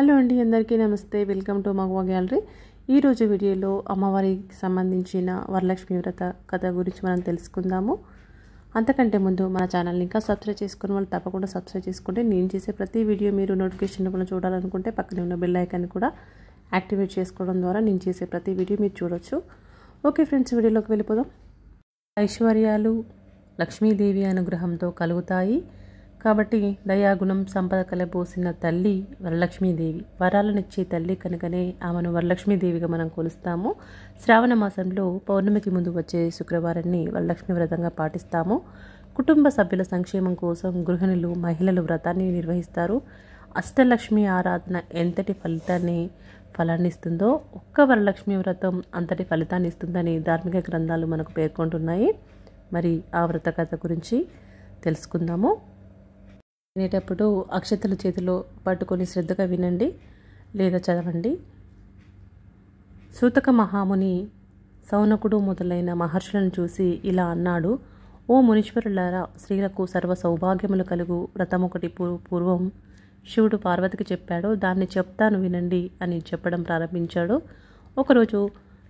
hello అండి అందరికీ నమస్తే వెల్కమ్ టు మగువా గ్యాలరీ ఈరోజు వీడియోలో అమ్మవారికి సంబంధించిన వరలక్ష్మి వ్రత కథ గురించి మనం తెలుసుకుందాము అంతకంటే ముందు మన ఛానల్ని ఇంకా సబ్స్క్రైబ్ చేసుకుని వాళ్ళు తప్పకుండా సబ్స్క్రైబ్ చేసుకుంటే నేను చేసే ప్రతి వీడియో మీరు నోటిఫికేషన్ కూడా చూడాలనుకుంటే పక్కనే ఉన్న బెల్ ఐకాన్ని కూడా యాక్టివేట్ చేసుకోవడం ద్వారా నేను చేసే ప్రతి వీడియో మీరు చూడొచ్చు ఓకే ఫ్రెండ్స్ వీడియోలోకి వెళ్ళిపోదాం ఐశ్వర్యాలు లక్ష్మీదేవి అనుగ్రహంతో కలుగుతాయి కాబట్టి దయాగుణం సంపద కలబోసిన తల్లి వరలక్ష్మీదేవి వరాలనిచ్చే తల్లి కనుకనే ఆమెను వరలక్ష్మీదేవిగా మనం కొలుస్తాము శ్రావణ మాసంలో పౌర్ణమికి ముందు వచ్చే శుక్రవారాన్ని వరలక్ష్మి వ్రతంగా పాటిస్తాము కుటుంబ సభ్యుల సంక్షేమం కోసం గృహిణులు మహిళలు వ్రతాన్ని నిర్వహిస్తారు అష్టలక్ష్మి ఆరాధన ఎంతటి ఫలితాన్ని ఫలాన్ని ఇస్తుందో ఒక్క వరలక్ష్మి వ్రతం అంతటి ఫలితాన్ని ఇస్తుందని ధార్మిక గ్రంథాలు మనకు పేర్కొంటున్నాయి మరి ఆ వ్రత కథ గురించి తెలుసుకుందాము వినేటప్పుడు అక్షతల చేతిలో పట్టుకొని శ్రద్ధగా వినండి లేదా చదవండి సూతక మహాముని సౌనకుడు మొదలైన మహర్షులను చూసి ఇలా అన్నాడు ఓ మునీశ్వరులారా స్త్రీలకు సర్వ సౌభాగ్యములు కలుగు వ్రతం ఒకటి పూర్వం శివుడు పార్వతికి చెప్పాడు దాన్ని చెప్తాను వినండి అని చెప్పడం ప్రారంభించాడు ఒకరోజు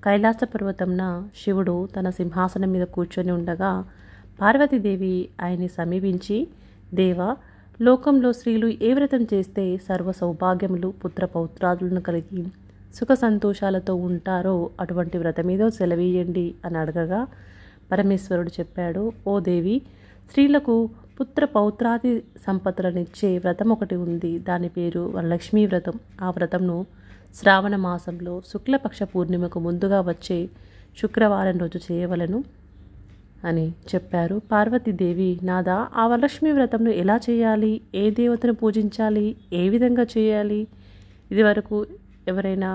కైలాస పర్వతంన శివుడు తన సింహాసనం మీద కూర్చొని ఉండగా పార్వతీదేవి ఆయన్ని సమీపించి దేవ లోకంలో స్త్రీలు ఏ వ్రతం చేస్తే సర్వ సౌభాగ్యములు పుత్ర పౌత్రాదులను కలిగి సుఖ సంతోషాలతో ఉంటారో అటువంటి వ్రతమేదో సెలవీయండి అని అడగగా పరమేశ్వరుడు చెప్పాడు ఓ దేవి స్త్రీలకు పుత్ర పౌత్రాది సంపత్తులనిచ్చే వ్రతం ఒకటి ఉంది దాని పేరు వరలక్ష్మీ వ్రతం ఆ వ్రతంను శ్రావణ మాసంలో శుక్లపక్ష పూర్ణిమకు ముందుగా వచ్చే శుక్రవారం రోజు చేయవలను అని చెప్పారు పార్వతీదేవి నాదా ఆ వరలక్ష్మి వ్రతంను ఎలా చేయాలి ఏ దేవతను పూజించాలి ఏ విధంగా చేయాలి ఇదివరకు ఎవరైనా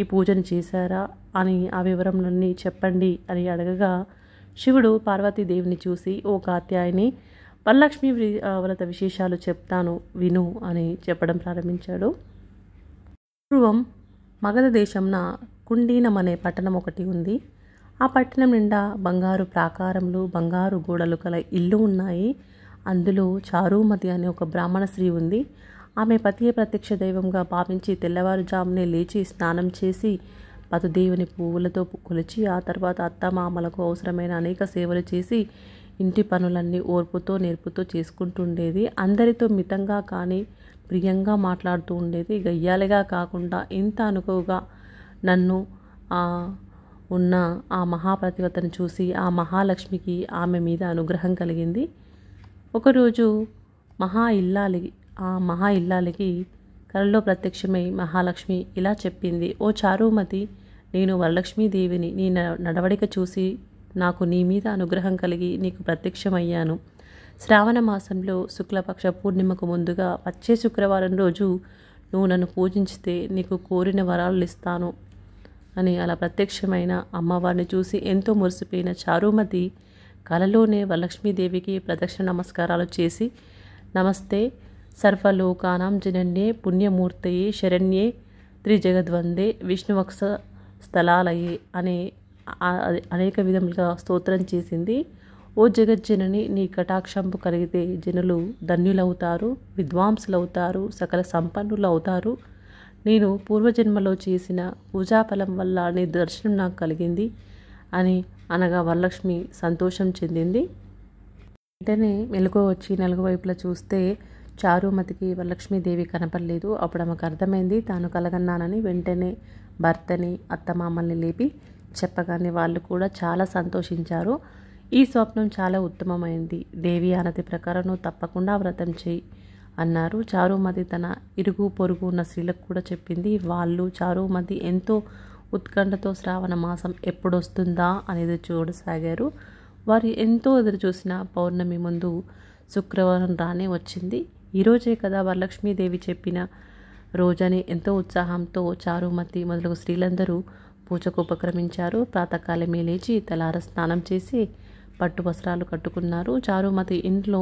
ఈ పూజను చేశారా అని ఆ వివరములన్నీ చెప్పండి అని అడగగా శివుడు పార్వతీదేవిని చూసి ఓ కాత్యాయని వరలక్ష్మి వ్రత విశేషాలు చెప్తాను విను అని చెప్పడం ప్రారంభించాడు పూర్వం మగధ దేశంన కుండీనం అనే పట్టణం ఒకటి ఉంది ఆ పట్టణం నిండా బంగారు ప్రాకారములు బంగారు గోడలు గల ఇల్లు ఉన్నాయి అందులో చారుమతి అనే ఒక బ్రాహ్మణ స్త్రీ ఉంది ఆమె పతియే ప్రత్యక్ష దైవంగా భావించి తెల్లవారుజామునే లేచి స్నానం చేసి పతుదేవుని పువ్వులతో కొలిచి ఆ తర్వాత అత్తమామలకు అవసరమైన అనేక సేవలు చేసి ఇంటి పనులన్నీ ఓర్పుతో నేర్పుతో చేసుకుంటుండేది అందరితో మితంగా కానీ ప్రియంగా మాట్లాడుతూ ఉండేది గయ్యాలిగా కాకుండా ఇంత అనుకోగా నన్ను ఉన్న ఆ మహాప్రతివతను చూసి ఆ మహాలక్ష్మికి ఆమె మీద అనుగ్రహం కలిగింది ఒకరోజు మహా ఇల్లాలి ఆ మహా ఇల్లాలికి కలలో ప్రత్యక్షమై మహాలక్ష్మి ఇలా చెప్పింది ఓ చారుమతి నేను వరలక్ష్మీదేవిని నీ నడవడిక చూసి నాకు నీ మీద అనుగ్రహం కలిగి నీకు ప్రత్యక్షమయ్యాను శ్రావణ మాసంలో శుక్లపక్ష పూర్ణిమకు ముందుగా వచ్చే శుక్రవారం రోజు నువ్వు నన్ను పూజించితే నీకు కోరిన వరాలు ఇస్తాను అని అలా ప్రత్యక్షమైన అమ్మవారిని చూసి ఎంతో మురిసిపోయిన చారుమతి కలలోనే వరలక్ష్మీదేవికి ప్రదక్షిణ నమస్కారాలు చేసి నమస్తే సర్వలోకానాం జనన్యే పుణ్యమూర్తయే శరణ్యే త్రిజగద్వందే విష్ణువక్స స్థలాలయే అనే అనేక విధములుగా స్తోత్రం చేసింది ఓ జగజ్జనని నీ కటాక్షంపు కలిగితే జనులు ధన్యులవుతారు విద్వాంసులవుతారు సకల సంపన్నులు అవుతారు నేను పూర్వజన్మలో చేసిన పూజాఫలం వల్ల నీ దర్శనం నాకు కలిగింది అని అనగా వరలక్ష్మి సంతోషం చెందింది వెంటనే మెలకు వచ్చి నలుగు వైపులా చూస్తే చారుమతికి వరలక్ష్మీదేవి కనపడలేదు అప్పుడు ఆమెకు అర్థమైంది తాను కలగన్నానని వెంటనే భర్తని అత్తమామల్ని లేపి చెప్పగానే వాళ్ళు కూడా చాలా సంతోషించారు ఈ స్వప్నం చాలా ఉత్తమమైంది దేవి ఆనతి ప్రకారం నువ్వు తప్పకుండా వ్రతం చేయి అన్నారు చారుమతి తన ఇరుగు పొరుగు ఉన్న స్త్రీలకు కూడా చెప్పింది వాళ్ళు చారుమతి ఎంతో ఉత్కంఠతో శ్రావణ మాసం ఎప్పుడొస్తుందా అనేది చూడసాగారు వారు ఎంతో ఎదురు చూసిన పౌర్ణమి ముందు శుక్రవారం రానే వచ్చింది ఈరోజే కదా వరలక్ష్మీదేవి చెప్పిన రోజని ఎంతో ఉత్సాహంతో చారుమతి మొదలగు స్త్రీలందరూ పూజకు ఉపక్రమించారు ప్రాతకాలమే లేచి తలార స్నానం చేసి పట్టు వస్త్రాలు కట్టుకున్నారు చారుమతి ఇంట్లో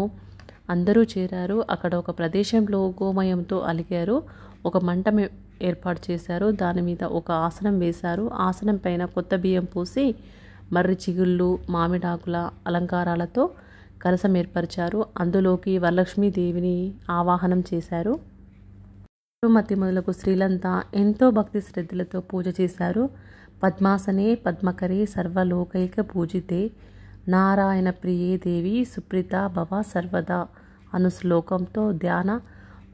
అందరూ చేరారు అక్కడ ఒక ప్రదేశంలో గోమయంతో అలిగారు ఒక మంట ఏర్పాటు చేశారు దాని మీద ఒక ఆసనం వేశారు ఆసనం పైన కొత్త బియ్యం పూసి మర్రి చిగుళ్ళు మామిడాకుల అలంకారాలతో కలసం ఏర్పరిచారు అందులోకి వరలక్ష్మీదేవిని ఆవాహనం చేశారు మతి మొదలకు స్త్రీలంతా ఎంతో భక్తి శ్రద్ధలతో పూజ చేశారు పద్మాసనే పద్మకరే సర్వలోకైక పూజితే నారాయణ ప్రియే దేవి సుప్రీత భవ సర్వదా అను శ్లోకంతో ధ్యాన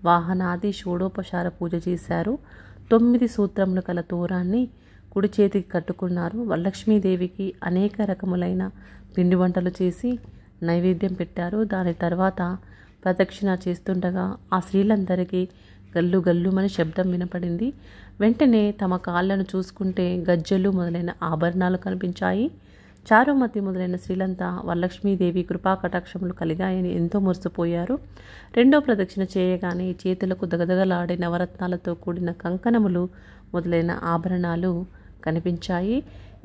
వాహనాది షోడోపచార పూజ చేశారు తొమ్మిది సూత్రములు కల తోరాన్ని కుడి చేతికి కట్టుకున్నారు వరలక్ష్మీదేవికి అనేక రకములైన పిండి వంటలు చేసి నైవేద్యం పెట్టారు దాని తర్వాత ప్రదక్షిణ చేస్తుండగా ఆ స్త్రీలందరికీ గల్లు గల్లుమని శబ్దం వినపడింది వెంటనే తమ కాళ్ళను చూసుకుంటే గజ్జలు మొదలైన ఆభరణాలు కనిపించాయి చారుమతి మొదలైన స్త్రీలంతా వరలక్ష్మీదేవి కృపా కటాక్షములు కలిగాయని ఎంతో మురిసిపోయారు రెండో ప్రదక్షిణ చేయగానే చేతులకు దగదగలాడే నవరత్నాలతో కూడిన కంకణములు మొదలైన ఆభరణాలు కనిపించాయి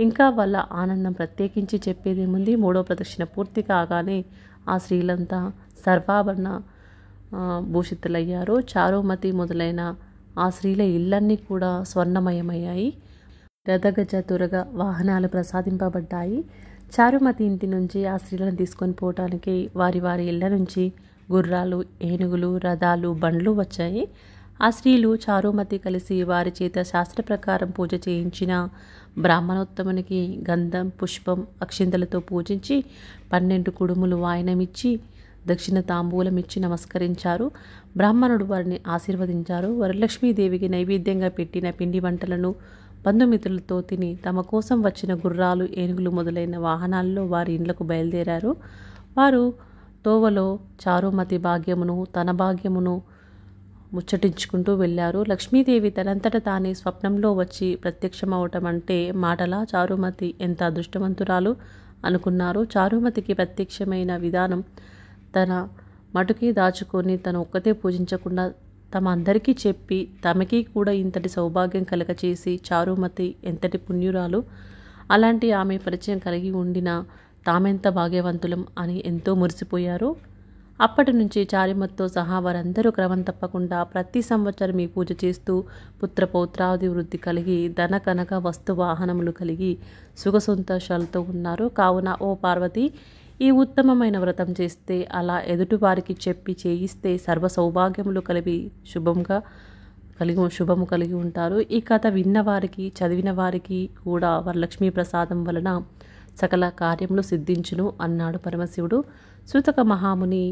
ఇంకా వాళ్ళ ఆనందం ప్రత్యేకించి చెప్పేదేముంది మూడో ప్రదక్షిణ పూర్తి కాగానే ఆ స్త్రీలంతా సర్వాభరణ భూషితులయ్యారు చారుమతి మొదలైన ఆ స్త్రీల ఇళ్ళన్నీ కూడా స్వర్ణమయమయ్యాయి రథగజతురగా వాహనాలు ప్రసాదింపబడ్డాయి చారుమతి ఇంటి నుంచి ఆ స్త్రీలను తీసుకొని పోవటానికి వారి వారి ఇళ్ల నుంచి గుర్రాలు ఏనుగులు రథాలు బండ్లు వచ్చాయి ఆ స్త్రీలు చారుమతి కలిసి వారి చేత శాస్త్ర ప్రకారం పూజ చేయించిన బ్రాహ్మణోత్తమునికి గంధం పుష్పం అక్షింతలతో పూజించి పన్నెండు కుడుములు వాయనమిచ్చి దక్షిణ తాంబూలం ఇచ్చి నమస్కరించారు బ్రాహ్మణుడు వారిని ఆశీర్వదించారు వరలక్ష్మీదేవికి నైవేద్యంగా పెట్టిన పిండి వంటలను బంధుమిత్రులతో తిని తమ కోసం వచ్చిన గుర్రాలు ఏనుగులు మొదలైన వాహనాల్లో వారి ఇండ్లకు బయలుదేరారు వారు తోవలో చారుమతి భాగ్యమును తన భాగ్యమును ముచ్చటించుకుంటూ వెళ్ళారు లక్ష్మీదేవి తనంతట తానే స్వప్నంలో వచ్చి ప్రత్యక్షమవటం అంటే మాటలా చారుమతి ఎంత అదృష్టవంతురాలు అనుకున్నారు చారుమతికి ప్రత్యక్షమైన విధానం తన మటుకి దాచుకొని తను ఒక్కతే పూజించకుండా తమ అందరికీ చెప్పి తమకి కూడా ఇంతటి సౌభాగ్యం కలగచేసి చారుమతి ఎంతటి పుణ్యురాలు అలాంటి ఆమె పరిచయం కలిగి ఉండిన తామెంత భాగ్యవంతులం అని ఎంతో మురిసిపోయారు అప్పటి నుంచి చారిమత్తో సహా వారందరూ క్రమం తప్పకుండా ప్రతి సంవత్సరం ఈ పూజ చేస్తూ పుత్ర వృద్ధి కలిగి ధన కనక వస్తు వాహనములు కలిగి సుఖ సంతోషాలతో ఉన్నారు కావున ఓ పార్వతి ఈ ఉత్తమమైన వ్రతం చేస్తే అలా ఎదుటివారికి చెప్పి చేయిస్తే సర్వ సౌభాగ్యములు కలిపి శుభంగా కలిగి శుభము కలిగి ఉంటారు ఈ కథ విన్నవారికి చదివిన వారికి కూడా వరలక్ష్మీ ప్రసాదం వలన సకల కార్యములు సిద్ధించును అన్నాడు పరమశివుడు సూతక మహాముని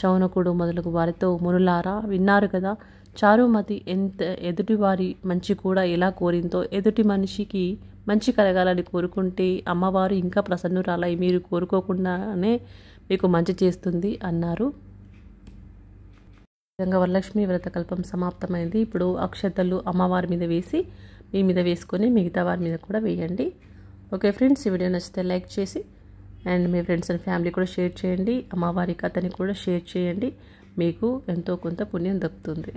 శౌనకుడు మొదలగు వారితో మునులారా విన్నారు కదా చారుమతి ఎంత ఎదుటివారి మంచి కూడా ఎలా కోరిందో ఎదుటి మనిషికి మంచి కలగాలని కోరుకుంటే అమ్మవారు ఇంకా ప్రసన్నురాలై మీరు కోరుకోకుండానే మీకు మంచి చేస్తుంది అన్నారు విధంగా వరలక్ష్మి వ్రతకల్పం సమాప్తమైంది ఇప్పుడు అక్షతలు అమ్మవారి మీద వేసి మీ మీద వేసుకొని మిగతా వారి మీద కూడా వేయండి ఓకే ఫ్రెండ్స్ ఈ వీడియో నచ్చితే లైక్ చేసి అండ్ మీ ఫ్రెండ్స్ అండ్ ఫ్యామిలీ కూడా షేర్ చేయండి అమ్మవారి కథని కూడా షేర్ చేయండి మీకు ఎంతో కొంత పుణ్యం దక్కుతుంది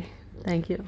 థ్యాంక్ యూ